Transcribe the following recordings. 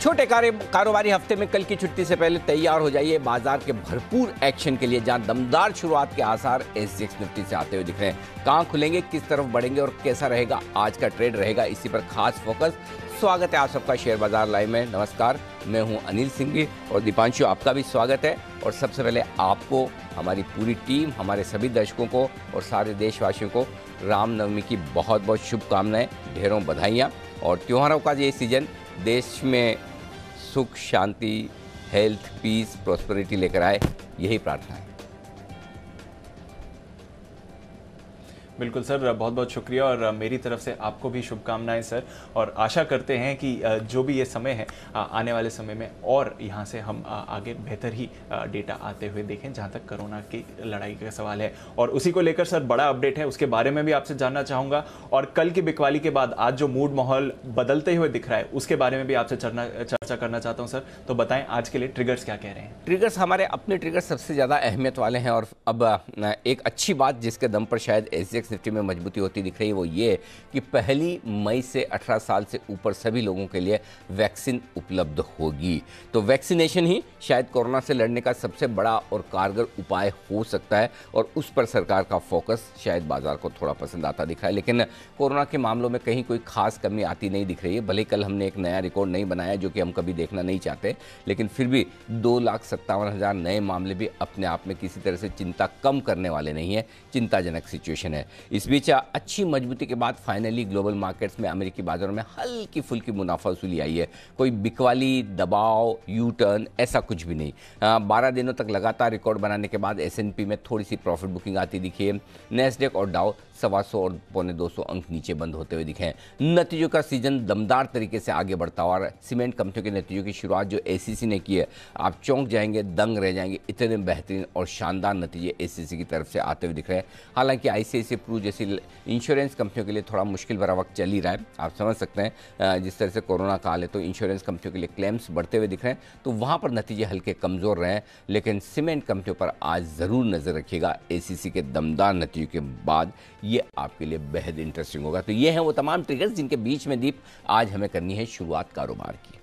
छोटे कारोबारी हफ्ते में कल की छुट्टी से पहले तैयार हो जाइए बाजार के भरपूर एक्शन के लिए जहां दमदार शुरुआत के आसार एस निफ्टी से आते हुए दिख रहे हैं कहां खुलेंगे किस तरफ बढ़ेंगे और कैसा रहेगा आज का ट्रेड रहेगा इसी पर खास फोकस स्वागत है आप सबका शेयर बाजार लाइव में नमस्कार मैं हूं अनिल सिंह और दीपांशु आपका भी स्वागत है और सबसे पहले आपको हमारी पूरी टीम हमारे सभी दर्शकों को और सारे देशवासियों को रामनवमी की बहुत बहुत शुभकामनाएं ढेरों बधाइयाँ और त्योहारों का ये सीजन देश में सुख शांति हेल्थ पीस प्रॉस्पेरिटी लेकर आए यही प्रार्थना है बिल्कुल सर बहुत बहुत शुक्रिया और मेरी तरफ से आपको भी शुभकामनाएं सर और आशा करते हैं कि जो भी ये समय है आने वाले समय में और यहाँ से हम आगे बेहतर ही डेटा आते हुए देखें जहाँ तक कोरोना की लड़ाई का सवाल है और उसी को लेकर सर बड़ा अपडेट है उसके बारे में भी आपसे जानना चाहूँगा और कल की बिकवाली के बाद आज जो मूड माहौल बदलते हुए दिख रहा है उसके बारे में भी आपसे चर्चा करना चाहता हूँ सर तो बताएं आज के लिए ट्रिगर्स क्या कह रहे हैं ट्रिगर्स हमारे अपने ट्रिगर्स सबसे ज़्यादा अहमियत वाले हैं और अब एक अच्छी बात जिसके दम पर शायद एस सेंसेक्स निफ्टी में मजबूती होती दिख रही है वो ये कि पहली मई से अठारह साल से ऊपर सभी लोगों के लिए वैक्सीन उपलब्ध होगी तो वैक्सीनेशन ही शायद कोरोना से लड़ने का सबसे बड़ा और कारगर उपाय हो सकता है और उस पर सरकार का फोकस शायद बाजार को थोड़ा पसंद आता दिखा है लेकिन कोरोना के मामलों में कहीं कोई खास कमी आती नहीं दिख रही है भले कल हमने एक नया रिकॉर्ड नहीं बनाया जो कि हम कभी देखना नहीं चाहते लेकिन फिर भी दो लाख सत्तावन हज़ार नए मामले भी अपने आप में किसी तरह से चिंता कम करने वाले नहीं है चिंताजनक सिचुएशन है इस बीच अच्छी मजबूती के बाद फाइनली ग्लोबल मार्केट्स में अमेरिकी बाजारों में हल्की फुल्की मुनाफा वसूली आई है कोई बिकवाली दबाव यू टर्न ऐसा कुछ भी नहीं बारह दिनों तक लगातार रिकॉर्ड बनाने के बाद एस में थोड़ी सी प्रॉफिट बुकिंग आती दिखी है नेस्डेक और डाउ सवा सौ और पौने दो सौ अंक नीचे बंद होते हुए दिखे हैं नतीजों का सीजन दमदार तरीके से आगे बढ़ता हुआ और सीमेंट कंपनियों के नतीजों की शुरुआत जो एसीसी ने की है आप चौंक जाएंगे दंग रह जाएंगे इतने बेहतरीन और शानदार नतीजे एसीसी की तरफ से आते हुए दिख रहे हैं हालांकि आईसीआईसी प्रू जैसी इंश्योरेंस कंपनियों के लिए थोड़ा मुश्किल भरा वक्त चल ही रहा है आप समझ सकते हैं जिस तरह से कोरोना काल है तो इंश्योरेंस कंपनियों के लिए क्लेम्स बढ़ते हुए दिख रहे हैं तो वहाँ पर नतीजे हल्के कमज़ोर रहे हैं लेकिन सीमेंट कंपनियों पर आज ज़रूर नज़र रखिएगा ए के दमदार नतीजों के बाद ये आपके लिए बेहद इंटरेस्टिंग होगा तो ये हैं वो तमाम ट्रिगर्स जिनके बीच में दीप आज हमें करनी है शुरुआत कारोबार की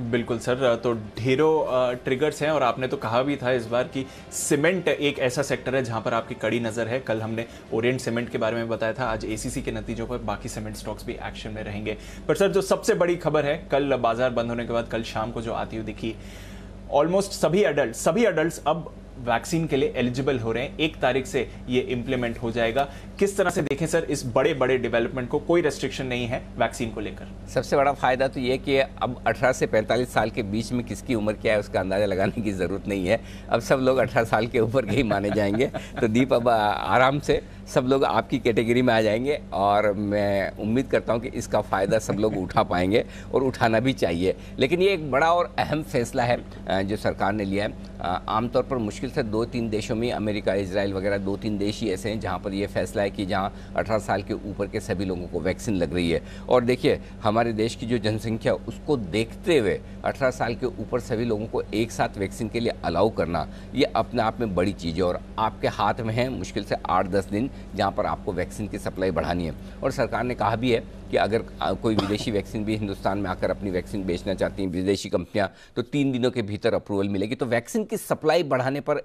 बिल्कुल सर तो ढेरों ट्रिगर्स हैं और आपने तो कहा भी था इस बार कि सीमेंट एक ऐसा सेक्टर है जहां पर आपकी कड़ी नज़र है कल हमने ओरियंट सीमेंट के बारे में बताया था आज एसीसी के नतीजों पर बाकी सीमेंट स्टॉक्स भी एक्शन में रहेंगे पर सर जो सबसे बड़ी खबर है कल बाजार बंद होने के बाद कल शाम को जो आती हुई दिखी ऑलमोस्ट सभी अडल्ट सभी अडल्ट अब वैक्सीन के लिए एलिजिबल हो रहे हैं एक तारीख से ये इम्प्लीमेंट हो जाएगा किस तरह से देखें सर इस बड़े बड़े डेवलपमेंट को कोई रेस्ट्रिक्शन नहीं है वैक्सीन को लेकर सबसे बड़ा फ़ायदा तो ये कि अब 18 से 45 साल के बीच में किसकी उम्र क्या है उसका अंदाज़ा लगाने की ज़रूरत नहीं है अब सब लोग अठारह साल के ऊपर के ही माने जाएंगे तो दीप अब आराम से सब लोग आपकी कैटेगरी में आ जाएंगे और मैं उम्मीद करता हूँ कि इसका फ़ायदा सब लोग उठा पाएंगे और उठाना भी चाहिए लेकिन ये एक बड़ा और अहम फैसला है जो सरकार ने लिया है आमतौर पर मुश्किल से दो तीन देशों में अमेरिका इसराइल वगैरह दो तीन देश ही ऐसे हैं जहाँ पर यह फैसला है कि जहाँ अठारह साल के ऊपर के सभी लोगों को वैक्सीन लग रही है और देखिए हमारे देश की जो जनसंख्या उसको देखते हुए अठारह साल के ऊपर सभी लोगों को एक साथ वैक्सीन के लिए अलाउ करना ये अपने आप में बड़ी चीज़ है और आपके हाथ में है मुश्किल से आठ दस दिन जहाँ पर आपको वैक्सीन की सप्लाई बढ़ानी है और सरकार ने कहा भी है कि अगर कोई विदेशी वैक्सीन भी हिंदुस्तान में आकर अपनी वैक्सीन बेचना चाहती हैं विदेशी कंपनियां तो तीन दिनों के भीतर अप्रूवल मिलेगी तो वैक्सीन की सप्लाई बढ़ाने पर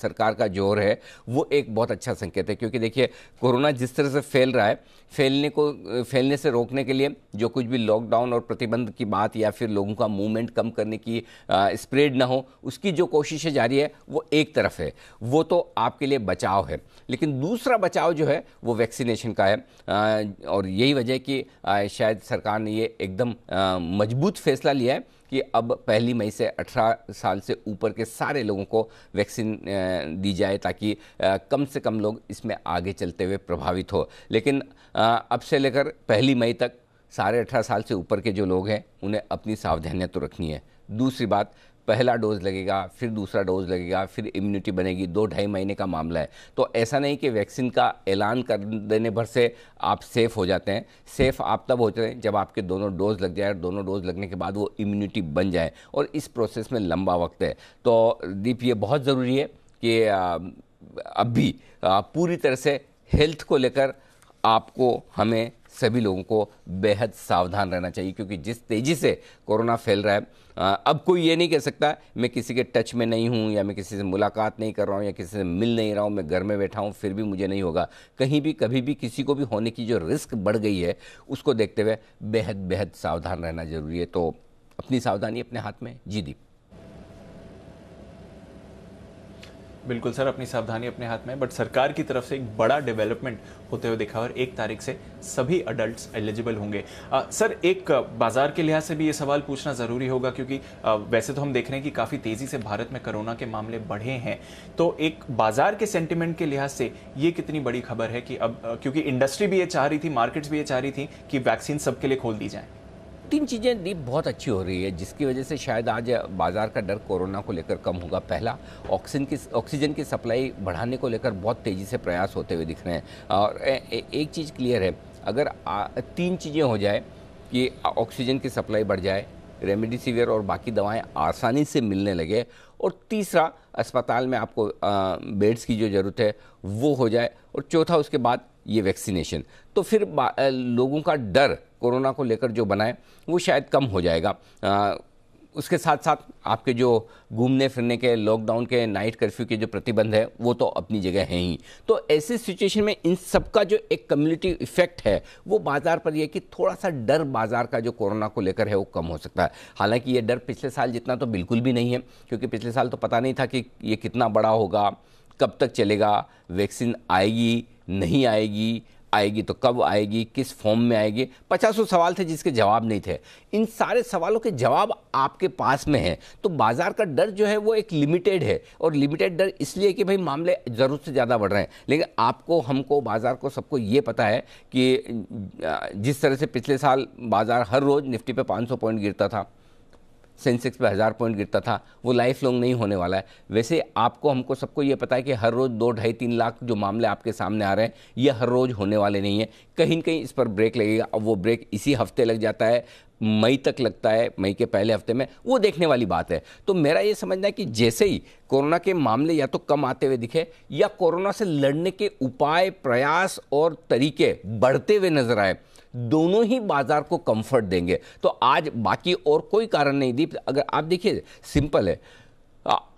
सरकार का जोर है वो एक बहुत अच्छा संकेत है क्योंकि देखिए कोरोना जिस तरह से फैल रहा है फैलने को फैलने से रोकने के लिए जो कुछ भी लॉकडाउन और प्रतिबंध की बात या फिर लोगों का मूवमेंट कम करने की स्प्रेड ना हो उसकी जो कोशिशें जारी है वो एक तरफ है वो तो आपके लिए बचाव है लेकिन दूसरा बचाव जो है वो वैक्सीनेशन का है और यही वजह कि शायद सरकार ने ये एकदम मजबूत फैसला लिया है कि अब पहली मई से 18 साल से ऊपर के सारे लोगों को वैक्सीन दी जाए ताकि कम से कम लोग इसमें आगे चलते हुए प्रभावित हो लेकिन अब से लेकर पहली मई तक सारे अठारह साल से ऊपर के जो लोग हैं उन्हें अपनी सावधानियाँ तो रखनी है दूसरी बात पहला डोज लगेगा फिर दूसरा डोज लगेगा फिर इम्यूनिटी बनेगी दो ढाई महीने का मामला है तो ऐसा नहीं कि वैक्सीन का ऐलान कर देने भर से आप सेफ़ हो जाते हैं सेफ़ आप तब होते हैं जब आपके दोनों डोज लग जाए और दोनों डोज लगने के बाद वो इम्यूनिटी बन जाए और इस प्रोसेस में लंबा वक्त है तो दीप ये बहुत ज़रूरी है कि अब भी पूरी तरह से हेल्थ को लेकर आपको हमें सभी लोगों को बेहद सावधान रहना चाहिए क्योंकि जिस तेज़ी से कोरोना फैल रहा है अब कोई ये नहीं कह सकता मैं किसी के टच में नहीं हूँ या मैं किसी से मुलाकात नहीं कर रहा हूँ या किसी से मिल नहीं रहा हूँ मैं घर में बैठा हूँ फिर भी मुझे नहीं होगा कहीं भी कभी भी किसी को भी होने की जो रिस्क बढ़ गई है उसको देखते हुए बेहद बेहद सावधान रहना ज़रूरी है तो अपनी सावधानी अपने हाथ में जी दीप बिल्कुल सर अपनी सावधानी अपने हाथ में बट सरकार की तरफ से एक बड़ा डेवलपमेंट होते हुए देखा और एक तारीख से सभी अडल्ट एलिजिबल होंगे आ, सर एक बाजार के लिहाज से भी ये सवाल पूछना ज़रूरी होगा क्योंकि आ, वैसे तो हम देख रहे हैं कि काफ़ी तेज़ी से भारत में कोरोना के मामले बढ़े हैं तो एक बाजार के सेंटिमेंट के लिहाज से ये कितनी बड़ी खबर है कि अब क्योंकि इंडस्ट्री भी ये चाह रही थी मार्केट्स भी ये चाह रही थी कि वैक्सीन सबके लिए खोल दी जाए तीन चीज़ें दीप बहुत अच्छी हो रही है जिसकी वजह से शायद आज बाज़ार का डर कोरोना को लेकर कम होगा पहला ऑक्सीजन की ऑक्सीजन की सप्लाई बढ़ाने को लेकर बहुत तेज़ी से प्रयास होते हुए दिख रहे हैं और ए, ए, एक चीज़ क्लियर है अगर आ, तीन चीज़ें हो जाए कि ऑक्सीजन की सप्लाई बढ़ जाए रेमडेसिविर और बाकी दवाएं आसानी से मिलने लगे और तीसरा अस्पताल में आपको बेड्स की जो ज़रूरत है वो हो जाए और चौथा उसके बाद ये वैक्सीनेशन तो फिर लोगों का डर कोरोना को लेकर जो बनाए वो शायद कम हो जाएगा आ, उसके साथ साथ आपके जो घूमने फिरने के लॉकडाउन के नाइट कर्फ्यू के जो प्रतिबंध है वो तो अपनी जगह है ही तो ऐसे सिचुएशन में इन सब का जो एक कम्युनिटी इफेक्ट है वो बाज़ार पर यह कि थोड़ा सा डर बाज़ार का जो कोरोना को लेकर है वो कम हो सकता है हालांकि ये डर पिछले साल जितना तो बिल्कुल भी नहीं है क्योंकि पिछले साल तो पता नहीं था कि ये कितना बड़ा होगा कब तक चलेगा वैक्सीन आएगी नहीं आएगी आएगी तो कब आएगी किस फॉर्म में आएगी पचासों सवाल थे जिसके जवाब नहीं थे इन सारे सवालों के जवाब आपके पास में हैं तो बाज़ार का डर जो है वो एक लिमिटेड है और लिमिटेड डर इसलिए कि भाई मामले ज़रूरत से ज़्यादा बढ़ रहे हैं लेकिन आपको हमको बाज़ार को सबको ये पता है कि जिस तरह से पिछले साल बाज़ार हर रोज़ निफ्टी पे 500 पॉइंट गिरता था सेंसेक्स पे हज़ार पॉइंट गिरता था वो लाइफ लॉन्ग नहीं होने वाला है वैसे आपको हमको सबको ये पता है कि हर रोज़ दो ढाई तीन लाख जो मामले आपके सामने आ रहे हैं ये हर रोज़ होने वाले नहीं हैं कहीं ना कहीं इस पर ब्रेक लगेगा अब वो ब्रेक इसी हफ्ते लग जाता है मई तक लगता है मई के पहले हफ्ते में वो देखने वाली बात है तो मेरा ये समझना है कि जैसे ही कोरोना के मामले या तो कम आते हुए दिखे या कोरोना से लड़ने के उपाय प्रयास और तरीके बढ़ते हुए नजर आए दोनों ही बाजार को कंफर्ट देंगे तो आज बाकी और कोई कारण नहीं दीप अगर आप देखिए सिंपल है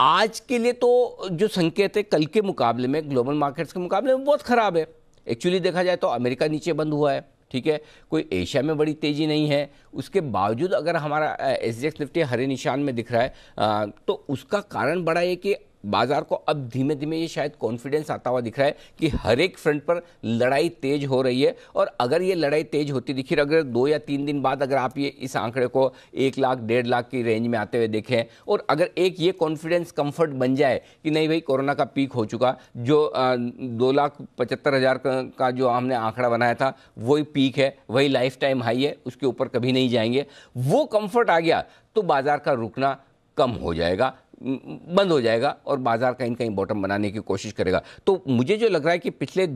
आज के लिए तो जो संकेत है कल के मुकाबले में ग्लोबल मार्केट्स के मुकाबले में बहुत ख़राब है एक्चुअली देखा जाए तो अमेरिका नीचे बंद हुआ है ठीक है कोई एशिया में बड़ी तेज़ी नहीं है उसके बावजूद अगर हमारा एस जी निफ्टी हरे निशान में दिख रहा है आ, तो उसका कारण बड़ा है कि बाजार को अब धीमे धीमे ये शायद कॉन्फिडेंस आता हुआ दिख रहा है कि हर एक फ्रंट पर लड़ाई तेज हो रही है और अगर ये लड़ाई तेज होती दिखी अगर दो या तीन दिन बाद अगर आप ये इस आंकड़े को एक लाख डेढ़ लाख की रेंज में आते हुए देखें और अगर एक ये कॉन्फिडेंस कंफर्ट बन जाए कि नहीं भाई कोरोना का पीक हो चुका जो दो लाख पचहत्तर हज़ार का जो हमने आंकड़ा बनाया था वही पीक है वही लाइफ टाइम हाई है उसके ऊपर कभी नहीं जाएंगे वो कंफर्ट आ गया तो बाज़ार का रुकना कम हो जाएगा बंद हो जाएगा और बाजार कहीं कहीं बॉटम बनाने की कोशिश करेगा तो मुझे जो लग रहा है कि पिछले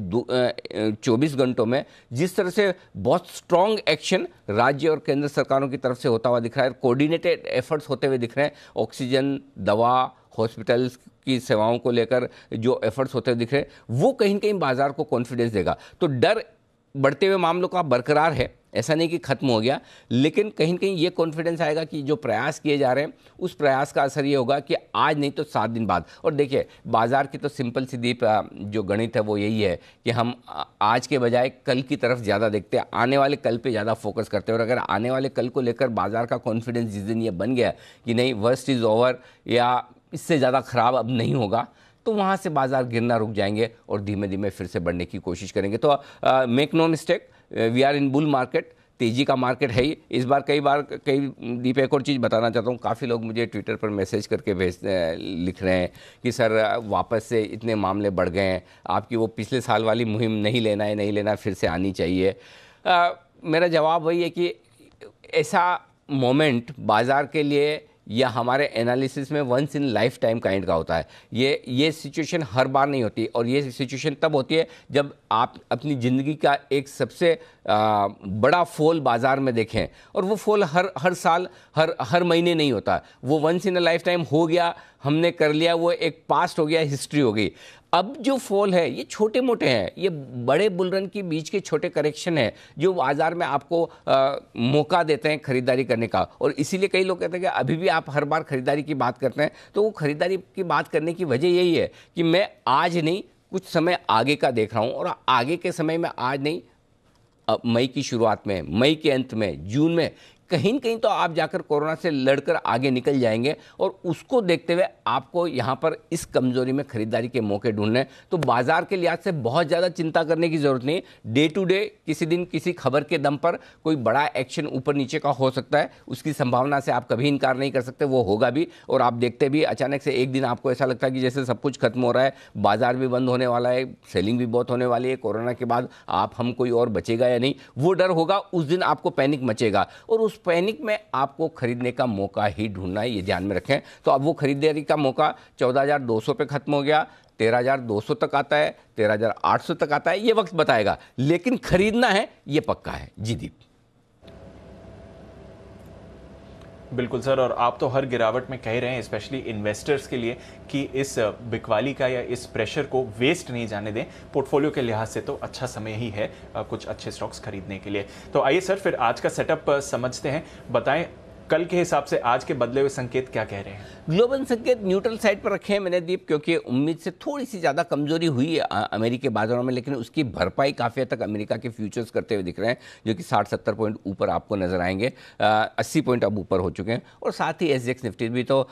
चौबीस घंटों में जिस तरह से बहुत स्ट्रांग एक्शन राज्य और केंद्र सरकारों की तरफ से होता हुआ दिख रहा है कोऑर्डिनेटेड एफर्ट्स होते हुए दिख रहे हैं ऑक्सीजन दवा हॉस्पिटल्स की सेवाओं को लेकर जो एफर्ट्स होते हुए दिख रहे हैं वो कहीं कहीं बाजार को कॉन्फिडेंस देगा तो डर बढ़ते हुए मामलों का बरकरार है ऐसा नहीं कि खत्म हो गया लेकिन कहीं ना कहीं ये कॉन्फिडेंस आएगा कि जो प्रयास किए जा रहे हैं उस प्रयास का असर ये होगा कि आज नहीं तो सात दिन बाद और देखिए बाज़ार की तो सिंपल सीधी जो गणित है वो यही है कि हम आज के बजाय कल की तरफ ज़्यादा देखते हैं आने वाले कल पे ज़्यादा फोकस करते हैं और अगर आने वाले कल को लेकर बाज़ार का कॉन्फिडेंस जिस दिन ये बन गया कि नहीं वर्स्ट इज़ ओवर या इससे ज़्यादा ख़राब अब नहीं होगा तो वहाँ से बाजार गिरना रुक जाएंगे और धीमे धीमे फिर से बढ़ने की कोशिश करेंगे तो make no mistake we are in bull market तेजी का मार्केट है ही इस बार कई बार कई दीप एक और चीज़ बताना चाहता हूँ काफ़ी लोग मुझे ट्विटर पर मैसेज करके भेज लिख रहे हैं कि सर वापस से इतने मामले बढ़ गए हैं आपकी वो पिछले साल वाली मुहिम नहीं लेना है नहीं लेना फिर से आनी चाहिए आ, मेरा जवाब वही है कि ऐसा मोमेंट बाज़ार के लिए या हमारे एनालिसिस में once in lifetime kind का होता है ये ये सिचुएशन हर बार नहीं होती और ये सिचुएशन तब होती है जब आप अपनी ज़िंदगी का एक सबसे आ, बड़ा फोल बाज़ार में देखें और वो फोल हर हर साल हर हर महीने नहीं होता वो once in a lifetime हो गया हमने कर लिया वो एक पास्ट हो गया हिस्ट्री हो गई अब जो फॉल है ये छोटे मोटे हैं ये बड़े बुलरन के बीच के छोटे करेक्शन हैं जो बाज़ार में आपको आ, मौका देते हैं खरीदारी करने का और इसीलिए कई लोग कहते हैं कि अभी भी आप हर बार खरीदारी की बात करते हैं तो वो खरीदारी की बात करने की वजह यही है कि मैं आज नहीं कुछ समय आगे का देख रहा हूँ और आगे के समय में आज नहीं मई की शुरुआत में मई के अंत में जून में कहीं ना कहीं तो आप जाकर कोरोना से लड़कर आगे निकल जाएंगे और उसको देखते हुए आपको यहाँ पर इस कमज़ोरी में खरीदारी के मौके ढूंढने तो बाज़ार के लिहाज से बहुत ज़्यादा चिंता करने की ज़रूरत नहीं डे टू डे किसी दिन किसी खबर के दम पर कोई बड़ा एक्शन ऊपर नीचे का हो सकता है उसकी संभावना से आप कभी इनकार नहीं कर सकते वो होगा भी और आप देखते भी अचानक से एक दिन आपको ऐसा लगता है कि जैसे सब कुछ खत्म हो रहा है बाज़ार भी बंद होने वाला है सेलिंग भी बहुत होने वाली है कोरोना के बाद आप हम कोई और बचेगा या नहीं वो डर होगा उस दिन आपको पैनिक मचेगा और उस पैनिक में आपको खरीदने का मौका ही ढूंढना है ये ध्यान में रखें तो अब वो खरीदारी का मौका 14,200 पे ख़त्म हो गया 13,200 तक आता है 13,800 तक आता है ये वक्त बताएगा लेकिन खरीदना है ये पक्का है जी दीप बिल्कुल सर और आप तो हर गिरावट में कह रहे हैं स्पेशली इन्वेस्टर्स के लिए कि इस बिकवाली का या इस प्रेशर को वेस्ट नहीं जाने दें पोर्टफोलियो के लिहाज से तो अच्छा समय ही है कुछ अच्छे स्टॉक्स खरीदने के लिए तो आइए सर फिर आज का सेटअप समझते हैं बताएं कल के हिसाब से आज के बदले हुए संकेत क्या कह रहे हैं ग्लोबल संकेत न्यूट्रल साइड पर रखे हैं मैंने दीप क्योंकि उम्मीद से थोड़ी सी ज़्यादा कमजोरी हुई है अमेरिकी बाजारों में लेकिन उसकी भरपाई काफ़ी हद तक अमेरिका के फ्यूचर्स करते हुए दिख रहे हैं जो कि साठ सत्तर पॉइंट ऊपर आपको नजर आएंगे अस्सी पॉइंट अब ऊपर हो चुके हैं और साथ ही एस जेक्स निफ्टी भी तो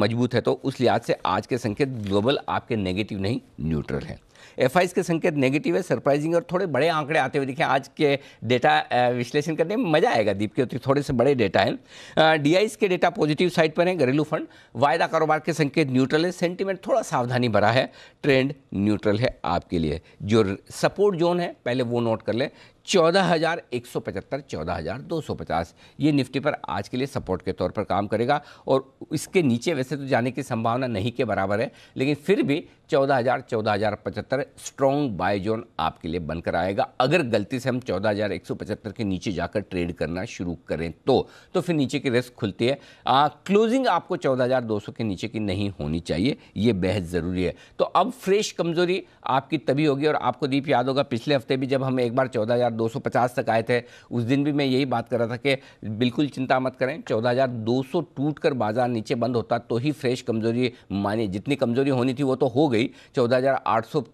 मजबूत है तो उस लिहाज से आज के संकेत ग्लोबल आपके नेगेटिव नहीं न्यूट्रल है एफ के संकेत नेगेटिव है सरप्राइजिंग और थोड़े बड़े आंकड़े आते हुए दिखे आज के डेटा विश्लेषण करने में मजा आएगा दीप के थोड़े से बड़े डेटा हैं डीआईस के डेटा पॉजिटिव साइड पर हैं घरेलू फंड वायदा कारोबार के संकेत न्यूट्रल है सेंटीमेंट थोड़ा सावधानी भरा है ट्रेंड न्यूट्रल है आपके लिए जो सपोर्ट जोन है पहले वो नोट कर लें चौदह हज़ार एक सौ पचहत्तर चौदह हज़ार दो सौ पचास ये निफ्टी पर आज के लिए सपोर्ट के तौर पर काम करेगा और इसके नीचे वैसे तो जाने की संभावना नहीं के बराबर है लेकिन फिर भी चौदह हज़ार चौदह हज़ार पचहत्तर स्ट्रॉन्ग बाय जोन आपके लिए बनकर आएगा अगर गलती से हम चौदह हज़ार एक सौ पचहत्तर के नीचे जाकर ट्रेड करना शुरू करें तो तो फिर नीचे की रिस्क खुलती है आ, क्लोजिंग आपको चौदह हज़ार दो सौ के नीचे की नहीं होनी चाहिए ये बेहद ज़रूरी है तो अब फ्रेश कमज़ोरी आपकी तभी होगी और आपको दीप याद होगा पिछले हफ्ते भी जब हम एक बार चौदह हज़ार 250 तक आए थे उस दिन भी मैं यही बात कर रहा था कि बिल्कुल चिंता मत करें 14,200 टूट कर बाजार नीचे बंद होता तो ही फ्रेश कमजोरी माने जितनी कमजोरी होनी थी वो तो हो गई 14,800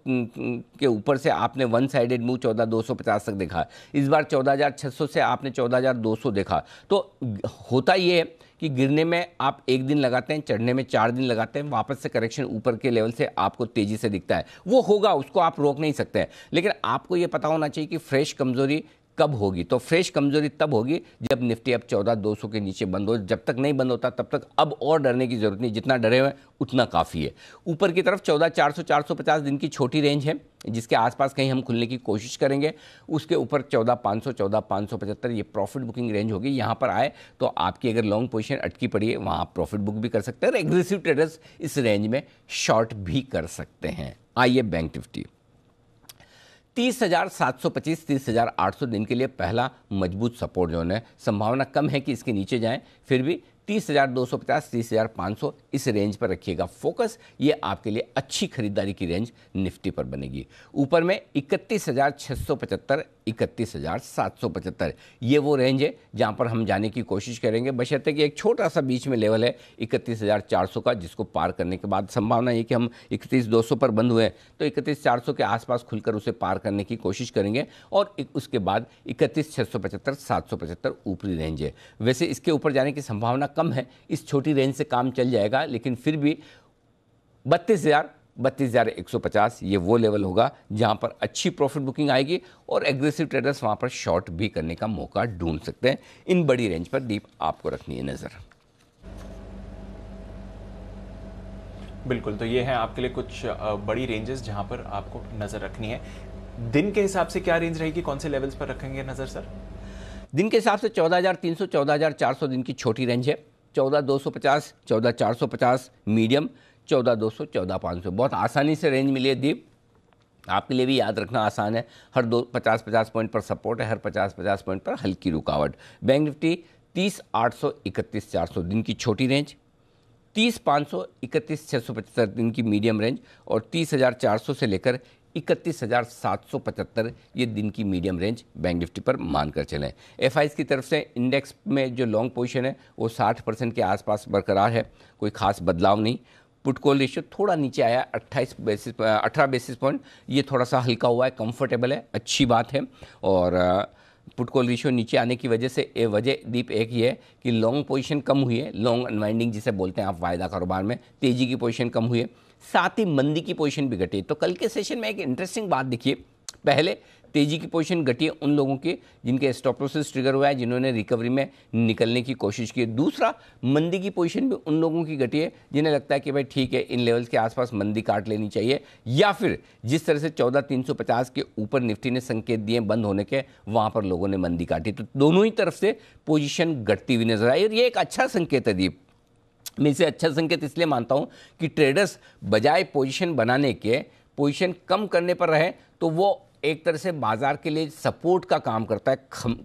के ऊपर से आपने वन साइडेड मूव 14,250 तक देखा इस बार चौदह से आपने चौदह देखा तो होता ये है कि गिरने में आप एक दिन लगाते हैं चढ़ने में चार दिन लगाते हैं वापस से करेक्शन ऊपर के लेवल से आपको तेज़ी से दिखता है वो होगा उसको आप रोक नहीं सकते लेकिन आपको ये पता होना चाहिए कि फ्रेश कमज़ोरी कब होगी तो फ्रेश कमजोरी तब होगी जब निफ्टी अब चौदह दो सौ के नीचे बंद हो जब तक नहीं बंद होता तब तक अब और डरने की जरूरत नहीं जितना डरे हुए उतना काफ़ी है ऊपर की तरफ चौदह चार सौ चार सौ पचास दिन की छोटी रेंज है जिसके आसपास कहीं हम खुलने की कोशिश करेंगे उसके ऊपर चौदह पाँच सौ चौदह पाँच सौ पचहत्तर ये प्रॉफिट बुकिंग रेंज होगी यहाँ पर आए तो आपकी अगर लॉन्ग पोजिशन अटकी पड़ी है वहाँ आप प्रॉफिट बुक भी कर सकते हैं और एग्रेसिव ट्रेडर्स इस रेंज में शॉर्ट भी कर सकते हैं आइए बैंक निफ्टी तीस हज़ार सात सौ पच्चीस तीस हज़ार आठ सौ दिन के लिए पहला मजबूत सपोर्ट जोन है संभावना कम है कि इसके नीचे जाएं फिर भी तीस हज़ार दो सौ पचास तीस हज़ार पाँच सौ इस रेंज पर रखिएगा फोकस ये आपके लिए अच्छी खरीदारी की रेंज निफ्टी पर बनेगी ऊपर में इकतीस हज़ार छः सौ पचहत्तर इकतीस हज़ार सात सौ पचहत्तर ये वो रेंज है जहाँ पर हम जाने की कोशिश करेंगे बशर्ते कि एक छोटा सा बीच में लेवल है इकतीस हज़ार चार सौ का जिसको पार करने के बाद संभावना ये कि हम इकतीस दो सौ पर बंद हुए तो इकतीस चार सौ के आसपास खुलकर उसे पार करने की कोशिश करेंगे और उसके बाद इकतीस छः सौ पचहत्तर सात सौ पचहत्तर ऊपरी रेंज है वैसे इसके ऊपर जाने की संभावना कम है इस छोटी रेंज से काम चल जाएगा लेकिन फिर भी बत्तीस हज़ार बत्तीस हज़ार एक सौ पचास ये वो लेवल होगा जहाँ पर अच्छी प्रॉफिट बुकिंग आएगी और एग्रेसिव ट्रेडर्स वहाँ पर शॉर्ट भी करने का मौका ढूंढ सकते हैं इन बड़ी रेंज पर दीप आपको रखनी है नज़र बिल्कुल तो ये है आपके लिए कुछ बड़ी रेंजेस जहाँ पर आपको नज़र रखनी है दिन के हिसाब से क्या रेंज रहेगी कौन से लेवल्स पर रखेंगे नज़र सर दिन के हिसाब से 14,300, 14,400 दिन की छोटी रेंज है 14,250, 14,450 मीडियम चौदह दो सौ चौदह पाँच सौ बहुत आसानी से रेंज मिली है दीप आपके लिए भी याद रखना आसान है हर दो पचास पचास पॉइंट पर सपोर्ट है हर पचास पचास पॉइंट पर हल्की रुकावट बैंक निफ्टी तीस आठ सौ इकतीस चार सौ दिन की छोटी रेंज तीस पाँच सौ इकतीस छः सौ पचहत्तर दिन की मीडियम रेंज और तीस हज़ार चार सौ से लेकर इकतीस हज़ार सात सौ पचहत्तर ये दिन की मीडियम रेंज बैंक निफ्टी पर मानकर चलें एफ की तरफ से इंडेक्स में जो लॉन्ग पोजिशन है वो साठ परसेंट के आसपास बरकरार है कोई खास बदलाव नहीं पुट कॉल रेशियो थोड़ा नीचे आया अट्ठाईस बेसिस अठारह बेसिस पॉइंट ये थोड़ा सा हल्का हुआ है कंफर्टेबल है अच्छी बात है और पुट कॉल रेशियो नीचे आने की वजह से वजह दीप एक ही है कि लॉन्ग पोजीशन कम हुई है लॉन्ग अनवाइंडिंग जिसे बोलते हैं आप वायदा कारोबार में तेज़ी की पोजीशन कम हुई है साथ ही मंदी की पोजीशन भी घटी तो कल के सेशन में एक इंटरेस्टिंग बात देखिए पहले तेजी की पोजीशन घटी है उन लोगों के जिनके स्टॉप लॉसेस ट्रिगर हुआ है जिन्होंने रिकवरी में निकलने की कोशिश की दूसरा मंदी की पोजीशन भी उन लोगों की घटी है जिन्हें लगता है कि भाई ठीक है इन लेवल्स के आसपास मंदी काट लेनी चाहिए या फिर जिस तरह से चौदह तीन सौ पचास के ऊपर निफ्टी ने संकेत दिए बंद होने के वहाँ पर लोगों ने मंदी काटी तो दोनों ही तरफ से पोजिशन घटती हुई नजर आई और ये एक अच्छा संकेत है दीप मैं इसे अच्छा संकेत इसलिए मानता हूँ कि ट्रेडर्स बजाय पोजीशन बनाने के पोजीशन कम करने पर रहे तो वो एक तरह से बाज़ार के लिए सपोर्ट का काम करता है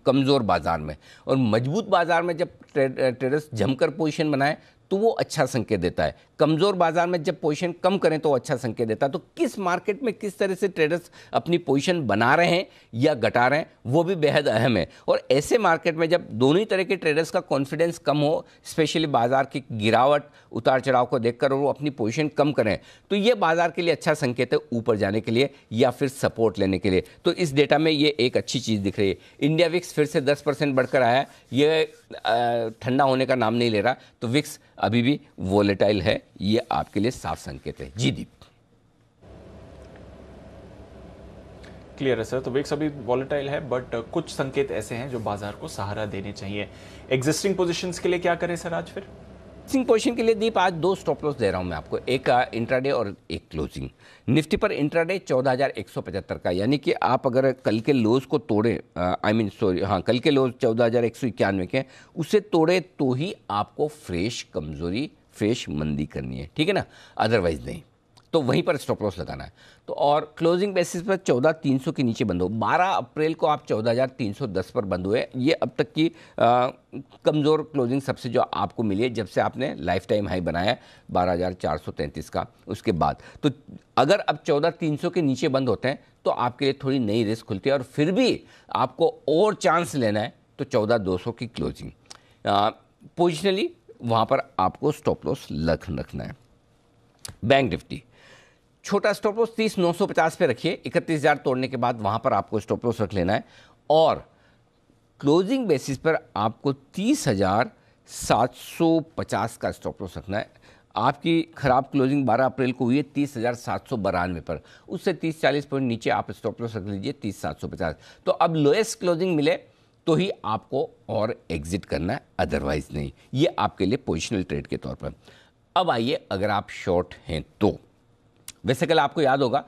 कमज़ोर बाज़ार में और मजबूत बाज़ार में जब ट्रेडर्स जमकर पोजीशन बनाए तो वो अच्छा संकेत देता है कमज़ोर बाजार में जब पोजीशन कम करें तो अच्छा संकेत देता है तो किस मार्केट में किस तरह से ट्रेडर्स अपनी पोजीशन बना रहे हैं या घटा रहे हैं वो भी बेहद अहम है और ऐसे मार्केट में जब दोनों ही तरह के ट्रेडर्स का कॉन्फिडेंस कम हो स्पेशली बाजार की गिरावट उतार चढ़ाव को देखकर वो अपनी पोजिशन कम करें तो ये बाजार के लिए अच्छा संकेत है ऊपर जाने के लिए या फिर सपोर्ट लेने के लिए तो इस डेटा में ये एक अच्छी चीज़ दिख रही है इंडिया विक्स फिर से दस परसेंट बढ़कर आया ये ठंडा होने का नाम नहीं ले रहा तो विक्स अभी भी वोलेटाइल है ये आपके लिए साफ संकेत है जी दीप क्लियर है सर तो वेक्स अभी वॉलेटाइल है बट कुछ संकेत ऐसे हैं जो बाजार को सहारा देने चाहिए एग्जिस्टिंग पोजीशंस के लिए क्या करें सर आज फिर सिंह पोजिशन के लिए दीप आज दो स्टॉप लॉस दे रहा हूं मैं आपको एक इंट्राडे और एक क्लोजिंग निफ्टी पर इंट्राडे 14,175 का यानी कि आप अगर कल के लोज को तोड़े आई मीन सॉरी हाँ कल के लोज चौदह के उसे तोड़े तो ही आपको फ्रेश कमज़ोरी फ्रेश मंदी करनी है ठीक है ना अदरवाइज़ नहीं तो वहीं पर स्टॉप लॉस लगाना है तो और क्लोजिंग बेसिस पर चौदह तीन सौ के नीचे बंद हो बारह अप्रैल को आप चौदह हज़ार तीन सौ दस पर बंद हुए ये अब तक की कमज़ोर क्लोजिंग सबसे जो आपको मिली है जब से आपने लाइफ टाइम हाई बनाया बारह हज़ार चार सौ तैंतीस का उसके बाद तो अगर अब चौदह तीन सौ के नीचे बंद होते हैं तो आपके लिए थोड़ी नई रिस्क खुलती है और फिर भी आपको और चांस लेना है तो चौदह दो सौ की क्लोजिंग पोजिशनली वहाँ पर आपको स्टॉप लॉस लख रखना है बैंक निफ्टी छोटा स्टॉप लॉस तीस नौ सौ पचास पे रखिए इकतीस हज़ार तोड़ने के बाद वहाँ पर आपको स्टॉप लॉस रख लेना है और क्लोजिंग बेसिस पर आपको तीस हज़ार सात सौ पचास का स्टॉप लॉस रखना है आपकी ख़राब क्लोजिंग 12 अप्रैल को हुई है तीस हज़ार सात सौ बारानवे पर उससे तीस चालीस पॉइंट नीचे आप स्टॉप लॉस रख लीजिए तीस सात सौ पचास तो अब लोएस्ट क्लोजिंग मिले तो ही आपको और एग्जिट करना है अदरवाइज़ नहीं ये आपके लिए पोजिशनल ट्रेड के तौर पर अब आइए अगर आप शॉर्ट हैं तो वैसे कल आपको याद होगा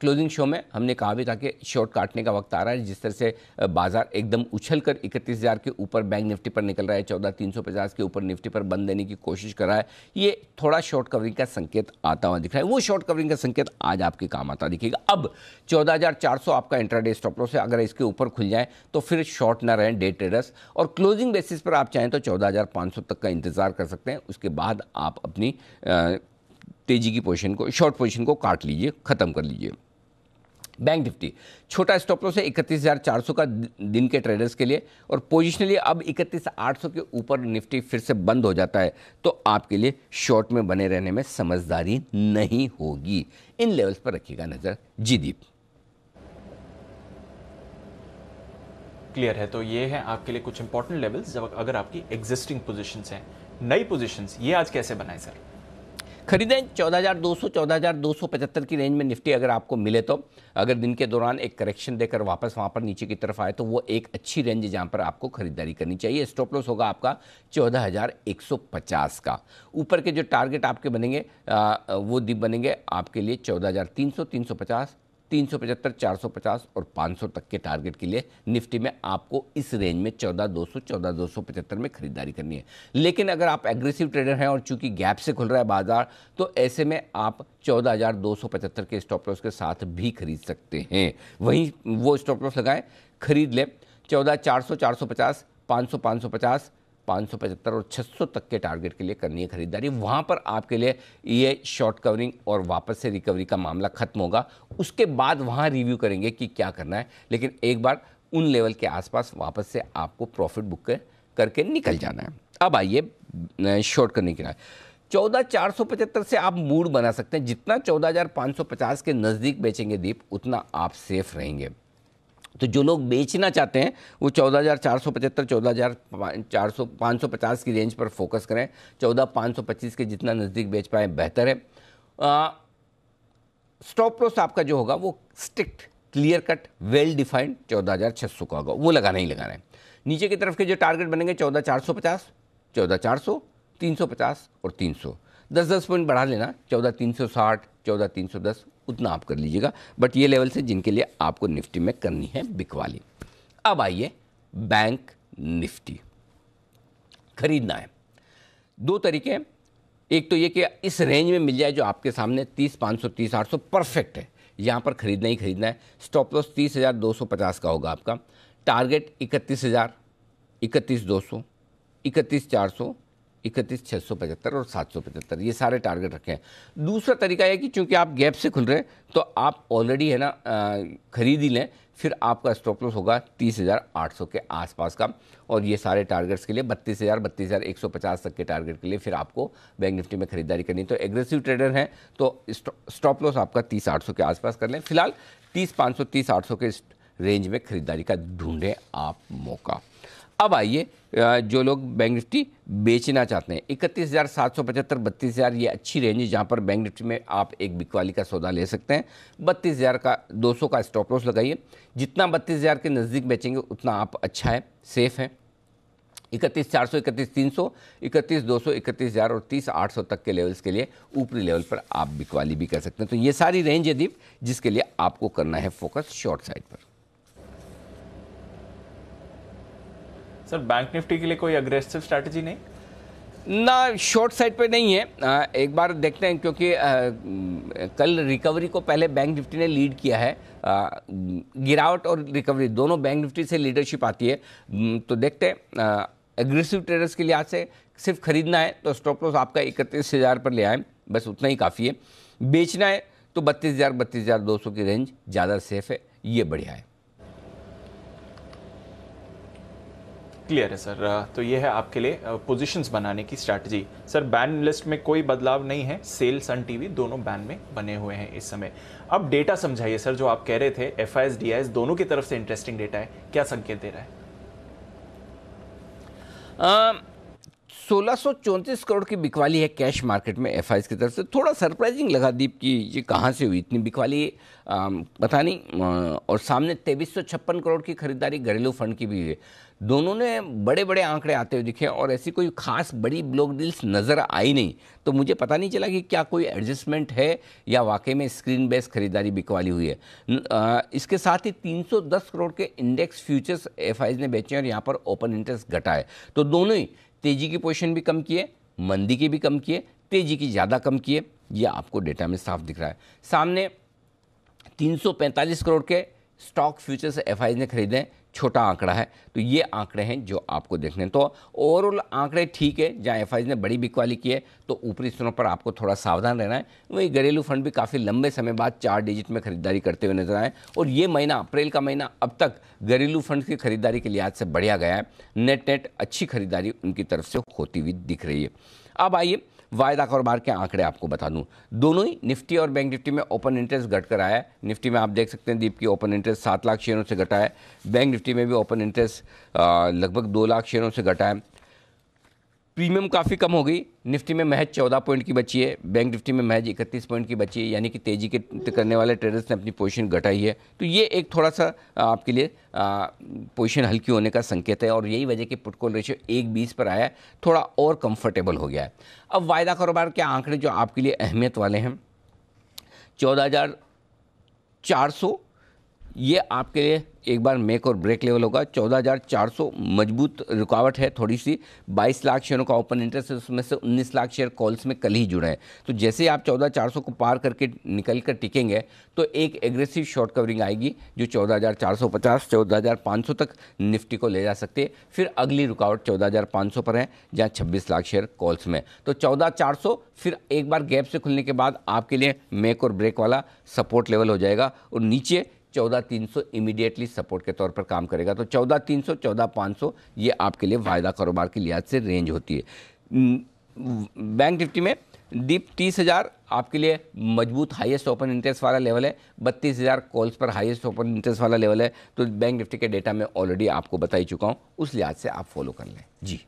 क्लोजिंग शो में हमने कहा भी था कि शॉर्ट काटने का वक्त आ रहा है जिस तरह से बाजार एकदम उछल कर इकतीस हज़ार के ऊपर बैंक निफ्टी पर निकल रहा है चौदह तीन सौ पचास के ऊपर निफ्टी पर बंद देने की कोशिश कर रहा है ये थोड़ा शॉर्ट कवरिंग का संकेत आता हुआ दिख रहा है वो शॉर्ट कवरिंग का संकेत आज आपके काम आता दिखेगा अब चौदह हज़ार चार सौ आपका इंट्राडे स्टॉप लॉस है अगर इसके ऊपर खुल जाए तो फिर शॉर्ट ना रहें डे ट्रेडर्स और क्लोजिंग बेसिस पर आप चाहें तो चौदह हज़ार पाँच सौ तक का इंतज़ार कर सकते हैं उसके बाद आप अपनी तेज़ी की पोजीशन को शॉर्ट पोजीशन को काट लीजिए ख़त्म कर लीजिए बैंक निफ्टी छोटा स्टॉप लॉस है इकतीस हज़ार चार सौ का दिन के ट्रेडर्स के लिए और पोजिशनली अब इकतीस आठ सौ के ऊपर निफ्टी फिर से बंद हो जाता है तो आपके लिए शॉर्ट में बने रहने में समझदारी नहीं होगी इन लेवल्स पर रखिएगा नज़र जी दीप क्लियर है तो ये है आपके लिए कुछ इंपॉर्टेंट लेवल्स जब अगर आपकी एग्जिस्टिंग पोजिशन हैं नई पोजिशन ये आज कैसे बनाए सर खरीदें चौदह हज़ार दो सौ चौदह हज़ार दो सौ पचहत्तर की रेंज में निफ्टी अगर आपको मिले तो अगर दिन के दौरान एक करेक्शन देकर वापस वहाँ पर नीचे की तरफ आए तो वो एक अच्छी रेंज जहाँ पर आपको खरीदारी करनी चाहिए स्टॉप लॉस होगा आपका चौदह हज़ार एक सौ पचास का ऊपर के जो टारगेट आपके बनेंगे आ, वो दिप बनेंगे आपके लिए चौदह हज़ार तीन सौ तीन सौ पचास तीन सौ पचहत्तर चार सौ पचास और पाँच सौ तक के टारगेट के लिए निफ्टी में आपको इस रेंज में चौदह दो सौ चौदह दो सौ पचहत्तर में खरीदारी करनी है लेकिन अगर आप एग्रेसिव ट्रेडर हैं और चूंकि गैप से खुल रहा है बाजार तो ऐसे में आप चौदह हज़ार दो सौ पचहत्तर के स्टॉप लॉस के साथ भी खरीद सकते हैं वहीं वो स्टॉप लॉस लगाएं खरीद लें चौदह चार सौ चार सौ पचास पाँच सौ पाँच सौ पचास 575 और 600 तक के टारगेट के लिए करनी है खरीदारी वहाँ पर आपके लिए ये शॉर्ट कवरिंग और वापस से रिकवरी का मामला खत्म होगा उसके बाद वहाँ रिव्यू करेंगे कि क्या करना है लेकिन एक बार उन लेवल के आसपास वापस से आपको प्रॉफिट बुक करके निकल जाना है अब आइए शॉर्ट करने के लिए चौदह चार सौ पचहत्तर से आप मूड बना सकते हैं जितना चौदह हज़ार पाँच सौ पचास के नज़दीक बेचेंगे दीप उतना आप सेफ रहेंगे तो जो लोग बेचना चाहते हैं वो चौदह हज़ार चार सौ पचहत्तर चौदह हज़ार चार सौ पाँच सौ पचास की रेंज पर फोकस करें चौदह पाँच सौ पच्चीस के जितना नज़दीक बेच पाएँ बेहतर है स्टॉप लॉस आपका जो होगा वो strict clear cut well defined चौदह हज़ार छः सौ का होगा वो लगाना ही लगाना है नीचे की तरफ के जो टारगेट बनेंगे चौदह चार सौ पचास चौदह चार सौ तीन सौ पचास और तीन सौ दस दस पॉइंट बढ़ा लेना चौदह तीन सौ साठ चौदह तीन सौ दस उतना आप कर लीजिएगा बट ये लेवल से जिनके लिए आपको निफ्टी में करनी है बिकवाली अब आइए बैंक निफ्टी खरीदना है दो तरीके हैं एक तो ये कि इस रेंज में मिल जाए जो आपके सामने तीस पाँच सौ तीस आठ सौ परफेक्ट है यहाँ पर खरीदना ही खरीदना है स्टॉप लॉस तीस हज़ार दो सौ पचास का होगा आपका टारगेट इकतीस हज़ार इकतीस दो सौ इकतीस चार सौ इकतीस छः सौ पचहत्तर और सात सौ पचहत्तर ये सारे टारगेट रखे हैं दूसरा तरीका है कि चूंकि आप गैप से खुल रहे हैं तो आप ऑलरेडी है ना खरीद ही लें फिर आपका स्टॉप लॉस होगा तीस हज़ार आठ सौ के आसपास का और ये सारे टारगेट्स के लिए बत्तीस हज़ार बत्तीस हज़ार एक सौ पचास तक के टारगेट के लिए फिर आपको बैंक निफ्टी में खरीदारी करनी तो एग्रेसिव ट्रेडर हैं तो स्टॉप लॉस आपका तीस आठ सौ के आसपास कर लें फिलहाल तीस पाँच सौ तीस आठ सौ के रेंज में खरीदारी का ढूंढें आप मौका अब आइए जो लोग बैंक निफ्टी बेचना चाहते हैं इकतीस हज़ार सात सौ पचहत्तर बत्तीस हज़ार ये अच्छी रेंज है जहाँ पर बैंक निफ्टी में आप एक बिकवाली का सौदा ले सकते हैं बत्तीस हज़ार का दो सौ का स्टॉप लॉस लगाइए जितना बत्तीस हज़ार के नज़दीक बेचेंगे उतना आप अच्छा है सेफ़ है इकतीस चार सौ इकतीस तीन सौ इकतीस दो सौ इकतीस हज़ार और तीस आठ सौ तक के लेवल्स के लिए ऊपरी लेवल पर आप बिकवाली भी कर सकते हैं तो ये सारी रेंज है दीप जिसके लिए आपको करना है फोकस शॉर्ट साइड पर सर बैंक निफ्टी के लिए कोई अग्रेसिव स्ट्रैटेजी नहीं ना शॉर्ट साइड पे नहीं है आ, एक बार देखते हैं क्योंकि आ, कल रिकवरी को पहले बैंक निफ्टी ने लीड किया है आ, गिरावट और रिकवरी दोनों बैंक निफ्टी से लीडरशिप आती है हम्म, तो देखते हैं एग्रेसिव ट्रेडर्स के लिहाज से सिर्फ खरीदना है तो स्टॉप लॉस आपका इकतीस हज़ार पर ले आए बस उतना ही काफ़ी है बेचना है तो बत्तीस हज़ार बत्तीस हज़ार दो सौ की रेंज ज़्यादा सेफ है ये बढ़िया है क्लियर है सर uh, तो ये है आपके लिए पोजीशंस uh, बनाने की स्ट्रैटेजी सर बैन लिस्ट में कोई बदलाव नहीं है सेल सन टीवी दोनों बैन में बने हुए हैं इस समय अब डेटा समझाइए सर जो आप कह रहे थे एफ आई दोनों की तरफ से इंटरेस्टिंग डेटा है क्या संकेत दे रहा है uh, सोलह सौ चौंतीस करोड़ की बिकवाली है कैश मार्केट में एफ की तरफ से थोड़ा सरप्राइजिंग लगा दीप की ये कहाँ से हुई इतनी बिकवाली um, पता नहीं और सामने तेईस सौ छप्पन करोड़ की खरीदारी घरेलू फंड की भी हुई है दोनों ने बड़े बड़े आंकड़े आते हुए दिखे और ऐसी कोई खास बड़ी ब्लॉक डील्स नज़र आई नहीं तो मुझे पता नहीं चला कि क्या कोई एडजस्टमेंट है या वाकई में स्क्रीन बेस खरीदारी बिकवाली हुई है आ, इसके साथ ही 310 करोड़ के इंडेक्स फ्यूचर्स एफ ने बेचे और यहाँ पर ओपन इंटरेस्ट घटा है तो दोनों ही तेज़ी की पोजिशन भी कम किए मंदी की भी कम किए तेज़ी की ज़्यादा कम किए यह आपको डेटा में साफ दिख रहा है सामने तीन करोड़ के स्टॉक फ्यूचर्स एफ ने खरीदे छोटा आंकड़ा है तो ये आंकड़े हैं जो आपको देखने तो ओवरऑल आंकड़े ठीक है जहाँ एफ ने बड़ी बिकवाली की है तो ऊपरी स्तरों पर आपको थोड़ा सावधान रहना है वही घरेलू फंड भी काफ़ी लंबे समय बाद चार डिजिट में खरीदारी करते हुए नजर आए और ये महीना अप्रैल का महीना अब तक घरेलू फंड की खरीदारी के लिहाज से बढ़िया गया है नेट नेट अच्छी खरीदारी उनकी तरफ से होती हुई दिख रही है अब आइए वायदा कारोबार के आंकड़े आपको बता दूं दोनों ही निफ्टी और बैंक निफ्टी में ओपन इंटरेस्ट घट कर आया है निफ्टी में आप देख सकते हैं दीप की ओपन इंटरेस्ट सात लाख शेयरों से घटा है बैंक निफ्टी में भी ओपन इंटरेस्ट लगभग दो लाख शेयरों से घटा है प्रीमियम काफ़ी कम हो गई निफ्टी में महज 14 पॉइंट की बची है बैंक निफ्टी में महज 31 पॉइंट की बची है यानी कि तेज़ी के करने वाले ट्रेडर्स ने अपनी पोजीशन घटाई है तो ये एक थोड़ा सा आपके लिए पोजीशन हल्की होने का संकेत है और यही वजह कि पुटकोल रेशियो एक बीस पर आया है थोड़ा और कंफर्टेबल हो गया है अब वायदा कारोबार के आंकड़े जो आपके लिए अहमियत वाले हैं चौदह ये आपके लिए एक बार मेक और ब्रेक लेवल होगा 14,400 मजबूत रुकावट है थोड़ी सी 22 लाख शेयरों का ओपन इंटरेस्ट है उसमें से 19 लाख शेयर कॉल्स में कल ही जुड़े हैं तो जैसे ही आप 14,400 को पार करके निकल कर टिकेंगे तो एक एग्रेसिव शॉर्ट कवरिंग आएगी जो 14,450 14,500 तक निफ्टी को ले जा सकती है फिर अगली रुकावट चौदह पर है जहाँ छब्बीस लाख शेयर कॉल्स में तो चौदह फिर एक बार गैप से खुलने के बाद आपके लिए मेक और ब्रेक वाला सपोर्ट लेवल हो जाएगा और नीचे चौदह तीन सौ इमीडिएटली सपोर्ट के तौर पर काम करेगा तो चौदह तीन सौ चौदह पाँच सौ ये आपके लिए वायदा कारोबार के लिहाज से रेंज होती है बैंक निफ्टी में दीप तीस हज़ार आपके लिए मजबूत हाईएस्ट ओपन इंटरेस्ट वाला लेवल है बत्तीस हज़ार कॉल्स पर हाईएस्ट ओपन इंटरेस्ट वाला लेवल है तो बैंक निफ्टी के डेटा में ऑलरेडी आपको बताई चुका हूँ उस लिहाज से आप फॉलो कर लें जी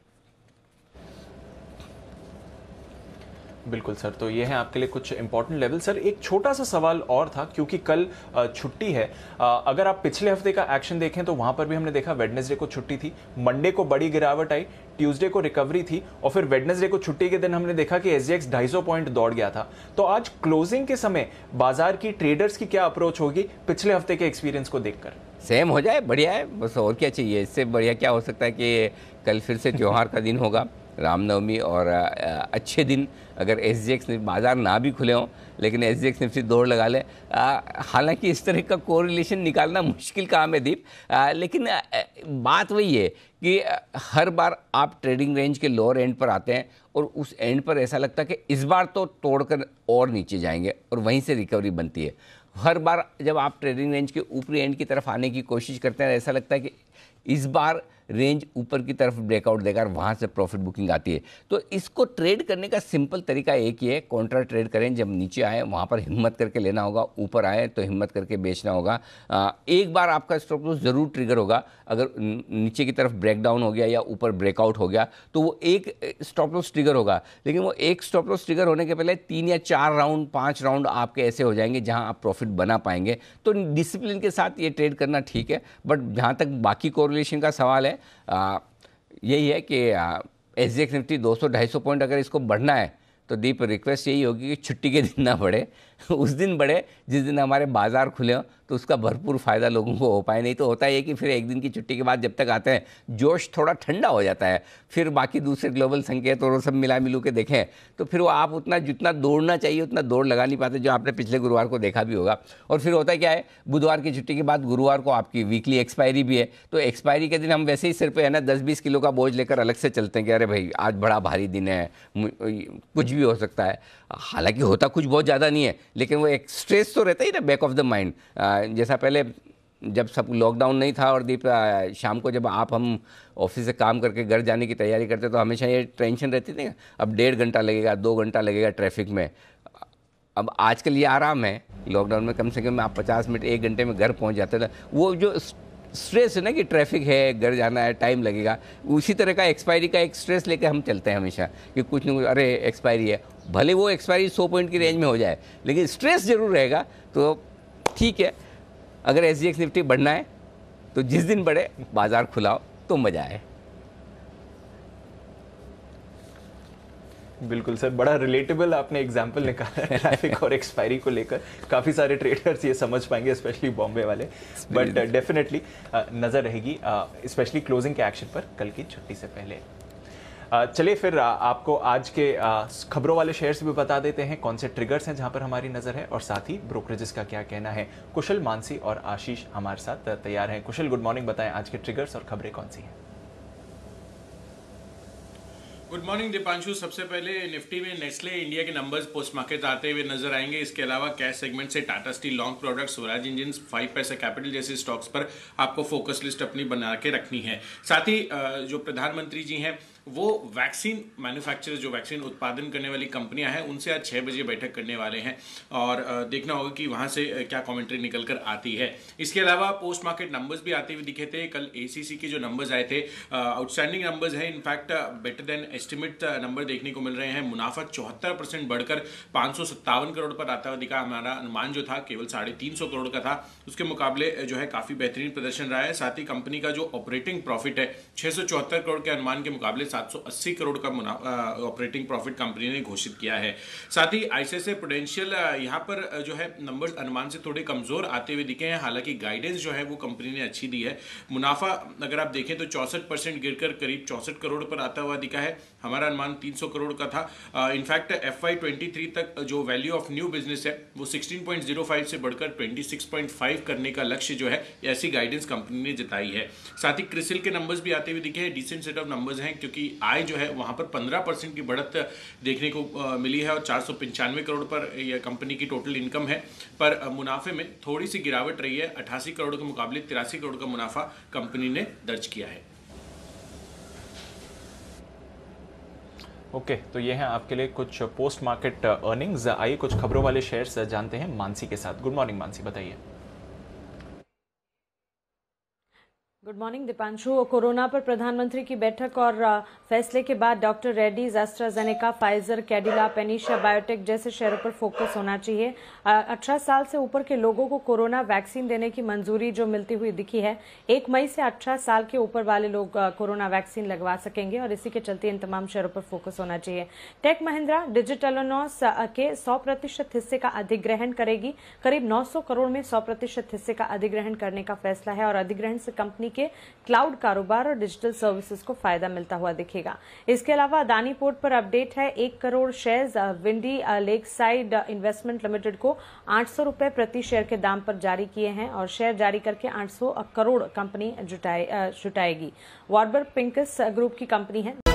बिल्कुल सर तो ये है आपके लिए कुछ इंपॉर्टेंट लेवल सर एक छोटा सा सवाल और था क्योंकि कल छुट्टी है अगर आप पिछले हफ्ते का एक्शन देखें तो वहाँ पर भी हमने देखा वेडनेसडे को छुट्टी थी मंडे को बड़ी गिरावट आई ट्यूसडे को रिकवरी थी और फिर वेडनेसडे को छुट्टी के दिन हमने देखा कि एस जी ढाई सौ पॉइंट दौड़ गया था तो आज क्लोजिंग के समय बाजार की ट्रेडर्स की क्या अप्रोच होगी पिछले हफ्ते के एक्सपीरियंस को देखकर सेम हो जाए बढ़िया है बस और क्या चाहिए इससे बढ़िया क्या हो सकता है कि कल फिर से त्यौहार का दिन होगा रामनवमी और अच्छे दिन अगर एस जी एक्स बाज़ार ना भी खुले हों लेकिन एस जी एक्स निफ्टी दौड़ लगा ले हालांकि इस तरह का कोरिलेशन निकालना मुश्किल काम है दीप लेकिन बात वही है कि हर बार आप ट्रेडिंग रेंज के लोअर एंड पर आते हैं और उस एंड पर ऐसा लगता है कि इस बार तो तोड़कर और नीचे जाएंगे और वहीं से रिकवरी बनती है हर बार जब आप ट्रेडिंग रेंज के ऊपरी एंड की तरफ आने की कोशिश करते हैं ऐसा लगता है कि इस बार रेंज ऊपर की तरफ ब्रेकआउट देगा और वहाँ से प्रॉफिट बुकिंग आती है तो इसको ट्रेड करने का सिंपल तरीका एक ही है कॉन्ट्रा ट्रेड करें जब नीचे आए वहाँ पर हिम्मत करके लेना होगा ऊपर आए तो हिम्मत करके बेचना होगा एक बार आपका स्टॉक तो ज़रूर ट्रिगर होगा अगर नीचे की तरफ ब्रेकडाउन हो गया या ऊपर ब्रेकआउट हो गया तो वो एक स्टॉप लॉस ट्रिगर होगा लेकिन वो एक स्टॉप लॉस ट्रिगर होने के पहले तीन या चार राउंड पाँच राउंड आपके ऐसे हो जाएंगे जहाँ आप प्रॉफिट बना पाएंगे तो डिसिप्लिन के साथ ये ट्रेड करना ठीक है बट जहाँ तक बाकी कोरिलेशन का सवाल है यही है कि एस डी एक्स निफ्टी दो सौ ढाई सौ पॉइंट अगर इसको बढ़ना है तो दीप रिक्वेस्ट यही होगी कि छुट्टी के दिन ना बढ़े तो उस दिन बढ़े जिस दिन हमारे बाज़ार खुले हों तो उसका भरपूर फ़ायदा लोगों को हो पाए नहीं तो होता है कि फिर एक दिन की छुट्टी के बाद जब तक आते हैं जोश थोड़ा ठंडा हो जाता है फिर बाकी दूसरे ग्लोबल संकेत और वो सब मिला मिलू के देखें तो फिर वो आप उतना जितना दौड़ना चाहिए उतना दौड़ लगा नहीं पाते जो आपने पिछले गुरुवार को देखा भी होगा और फिर होता क्या है बुधवार की छुट्टी के बाद गुरुवार को आपकी वीकली एक्सपायरी भी है तो एक्सपायरी के दिन हम वैसे ही सिर पर है ना दस बीस किलो का बोझ लेकर अलग से चलते हैं कि अरे भाई आज बड़ा भारी दिन है कुछ भी हो सकता है हालांकि होता कुछ बहुत ज़्यादा नहीं है लेकिन वो एक स्ट्रेस तो रहता ही ना बैक ऑफ द माइंड जैसा पहले जब सब लॉकडाउन नहीं था और दीप शाम को जब आप हम ऑफिस से काम करके घर जाने की तैयारी करते तो हमेशा ये टेंशन रहती थी अब डेढ़ घंटा लगेगा दो घंटा लगेगा ट्रैफिक में अब आजकल ये आराम है लॉकडाउन में कम से कम आप पचास मिनट एक घंटे में घर पहुंच जाते थे वो जो स्ट्रेस है ना कि ट्रैफिक है घर जाना है टाइम लगेगा उसी तरह का एक्सपायरी का एक स्ट्रेस लेके हम चलते हैं हमेशा कि कुछ ना कुछ अरे एक्सपायरी है भले वो एक्सपायरी सौ पॉइंट की रेंज में हो जाए लेकिन स्ट्रेस जरूर रहेगा तो ठीक है अगर एस निफ्टी बढ़ना है तो जिस दिन बढ़े बाज़ार खुलाओ तो मज़ा आए बिल्कुल सर बड़ा रिलेटेबल आपने एग्जाम्पल निकाला है ट्रैफिक और एक्सपायरी को लेकर काफ़ी सारे ट्रेडर्स ये समझ पाएंगे स्पेशली बॉम्बे वाले बट डेफिनेटली नज़र रहेगी स्पेशली uh, क्लोजिंग के एक्शन पर कल की छुट्टी से पहले uh, चलिए फिर uh, आपको आज के खबरों वाले शेयर्स भी बता देते हैं कौन से ट्रिगर्स हैं जहां पर हमारी नज़र है और साथ ही ब्रोकरेजेस का क्या कहना है कुशल मानसी और आशीष हमारे साथ तैयार हैं कुशल गुड मॉर्निंग बताएं आज के ट्रिगर्स और खबरें कौन सी हैं गुड मॉर्निंग दीपांशु सबसे पहले निफ्टी में नेस्ले इंडिया के नंबर्स पोस्ट मार्केट आते हुए नजर आएंगे इसके अलावा कैश सेगमेंट से Tata steel long product Swaraj engine five paisa capital जैसे स्टॉक्स पर आपको फोकस लिस्ट अपनी बना के रखनी है साथ ही जो प्रधानमंत्री जी हैं वो वैक्सीन मैन्युफैक्चर जो वैक्सीन उत्पादन करने वाली कंपनियां हैं उनसे आज छः बजे बैठक करने वाले हैं और देखना होगा कि वहां से क्या कमेंट्री निकल कर आती है इसके अलावा पोस्ट मार्केट नंबर्स भी आते हुए दिखे थे कल एसीसी के जो नंबर्स आए थे आउटस्टैंडिंग नंबर्स हैं in fact better than estimate number देखने को मिल रहे हैं मुनाफा चौहत्तर बढ़कर पाँच करोड़ पर आता हुआ दिखा हमारा अनुमान जो था केवल साढ़े तीन सौ करोड़ का था उसके मुकाबले जो है काफ़ी बेहतरीन प्रदर्शन रहा है साथ ही कंपनी का जो ऑपरेटिंग प्रॉफिट है छः करोड़ के अनुमान के मुकाबले 780 करोड़ का ऑपरेटिंग प्रॉफिट कंपनी ने घोषित किया है साथ ही आईसीआईसी प्रोडेंशियल यहाँ पर जो है नंबर्स अनुमान से थोड़े कमज़ोर आते हुए दिखे हैं हालांकि गाइडेंस जो है वो कंपनी ने अच्छी दी है मुनाफा अगर आप देखें तो चौसठ परसेंट गिरकर करीब चौसठ करोड़ पर आता हुआ दिखा है हमारा अनुमान 300 करोड़ का था इनफैक्ट एफ आई ट्वेंटी तक जो वैल्यू ऑफ न्यू बिजनेस है वो 16.05 से बढ़कर 26.5 करने का लक्ष्य जो है ऐसी गाइडेंस कंपनी ने जताई है साथ ही क्रिसिल के नंबर्स भी आते हुए दिखे हैं डिसेंट सेट ऑफ नंबर्स हैं क्योंकि आय जो है वहाँ पर पंद्रह परसेंट की बढ़त देखने को मिली है और चार करोड़ पर यह कंपनी की टोटल इनकम है पर मुनाफे में थोड़ी सी गिरावट रही है अट्ठासी करोड़ के मुकाबले तिरासी करोड़ का मुनाफा कंपनी ने दर्ज किया है ओके okay, तो ये है आपके लिए कुछ पोस्ट मार्केट अर्निंग्स आइए कुछ खबरों वाले शेयर्स uh, जानते हैं मानसी के साथ गुड मॉर्निंग मानसी बताइए गुड मॉर्निंग दीपांशु कोरोना पर प्रधानमंत्री की बैठक और फैसले के बाद doctor Reddy's AstraZeneca Pfizer Cadila Panacea biotech जैसे शहरों पर फोकस होना चाहिए अठारह साल से ऊपर के लोगों को कोरोना वैक्सीन देने की मंजूरी जो मिलती हुई दिखी है एक मई से अठारह साल के ऊपर वाले लोग कोरोना वैक्सीन लगवा सकेंगे और इसी के चलते इन तमाम शहरों पर फोकस होना चाहिए टेक महिंद्रा डिजिटलोनॉस के सौ प्रतिशत हिस्से का अधिग्रहण करेगी करीब नौ करोड़ में सौ प्रतिशत हिस्से का अधिग्रहण करने का फैसला है और अधिग्रहण से कंपनी के के क्लाउड कारोबार और डिजिटल सर्विसेज को फायदा मिलता हुआ दिखेगा इसके अलावा अदानी पोर्ट पर अपडेट है एक crore shares Windy Lakeside Investment Limited को आठ सौ रुपए प्रति शेयर के दाम पर जारी किए हैं और शेयर जारी करके 800 करोड़ कंपनी जुटाएगी वार्बर पिंकस ग्रुप की कंपनी है